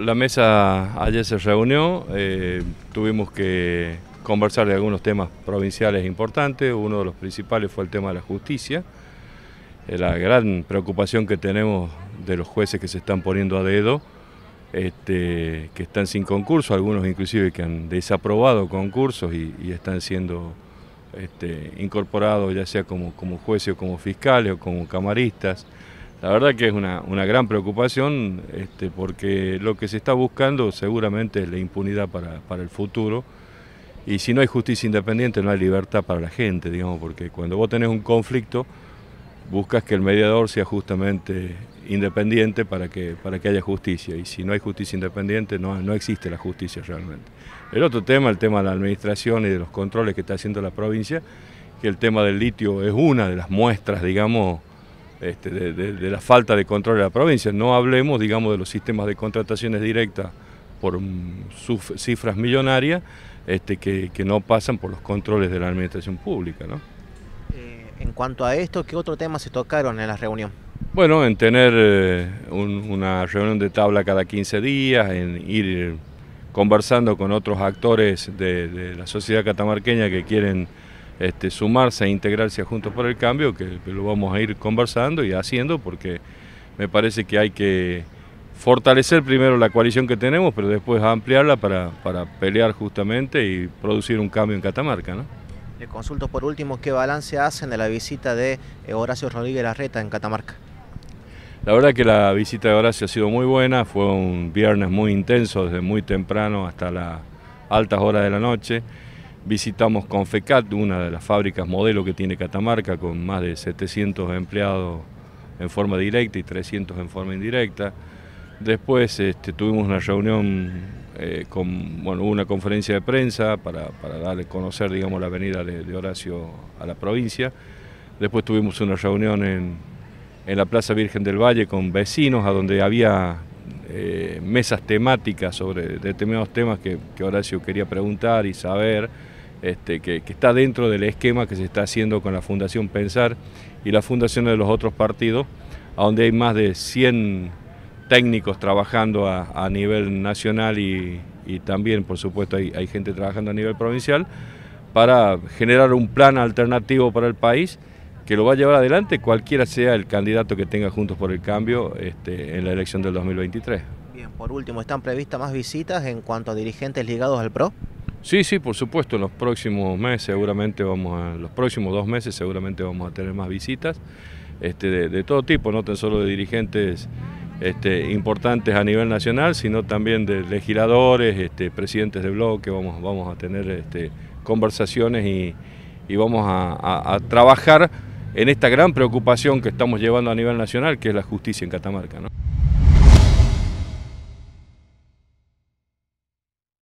La mesa ayer se reunió, eh, tuvimos que conversar de algunos temas provinciales importantes, uno de los principales fue el tema de la justicia, eh, la gran preocupación que tenemos de los jueces que se están poniendo a dedo, este, que están sin concurso, algunos inclusive que han desaprobado concursos y, están siendo este, incorporados ya sea como, como jueces o como fiscales o como camaristas. La verdad que es una, una gran preocupación este, porque lo que se está buscando seguramente es la impunidad para, el futuro y si no hay justicia independiente no hay libertad para la gente, digamos, porque cuando vos tenés un conflicto buscas que el mediador sea justamente independiente para que, para que haya justicia y si no hay justicia independiente no, no existe la justicia realmente. El otro tema, el tema de la administración y de los controles que está haciendo la provincia, que el tema del litio es una de las muestras, digamos, este, de, la falta de control de la provincia. No hablemos, digamos, de los sistemas de contrataciones directas por mm, cifras millonarias este, que, no pasan por los controles de la administración pública. ¿no? Eh, en cuanto a esto, ¿qué otro tema se tocaron en la reunión? Bueno, en tener eh, una reunión de tabla cada 15 días, en ir eh, conversando con otros actores de la sociedad catamarqueña que quieren este, sumarse e integrarse Juntos por el Cambio, que lo vamos a ir conversando y haciendo, porque me parece que hay que fortalecer primero la coalición que tenemos, pero después ampliarla para, pelear justamente y producir un cambio en Catamarca. Le consulto por último, ¿qué balance hacen de la visita de eh, Horacio Rodríguez Larreta en Catamarca? La verdad que la visita de Horacio ha sido muy buena, fue un viernes muy intenso, desde muy temprano hasta las altas horas de la noche. Visitamos Confecat, una de las fábricas modelo que tiene Catamarca, con más de 700 empleados en forma directa y 300 en forma indirecta. Después este, tuvimos una reunión, eh, con, bueno, una conferencia de prensa para, para darle conocer, digamos, la avenida de, Horacio a la provincia. Después tuvimos una reunión en, en la Plaza Virgen del Valle con vecinos, a donde había eh, mesas temáticas sobre determinados temas que, Horacio quería preguntar y saber, este, que, está dentro del esquema que se está haciendo con la Fundación Pensar y la fundación de los otros partidos, a donde hay más de 100 técnicos trabajando a, nivel nacional y, también, por supuesto, hay gente trabajando a nivel provincial, para generar un plan alternativo para el país que lo va a llevar adelante cualquiera sea el candidato que tenga Juntos por el Cambio este, en la elección del 2023. Bien, por último, ¿están previstas más visitas en cuanto a dirigentes ligados al PRO? Sí, sí, por supuesto, en los próximos meses seguramente vamos a, los próximos dos meses seguramente vamos a tener más visitas este, de, todo tipo, no tan solo de dirigentes este, importantes a nivel nacional, sino también de legisladores, presidentes de bloque, vamos, vamos a tener conversaciones y, vamos a trabajar en esta gran preocupación que estamos llevando a nivel nacional, que es la justicia en Catamarca. ¿no?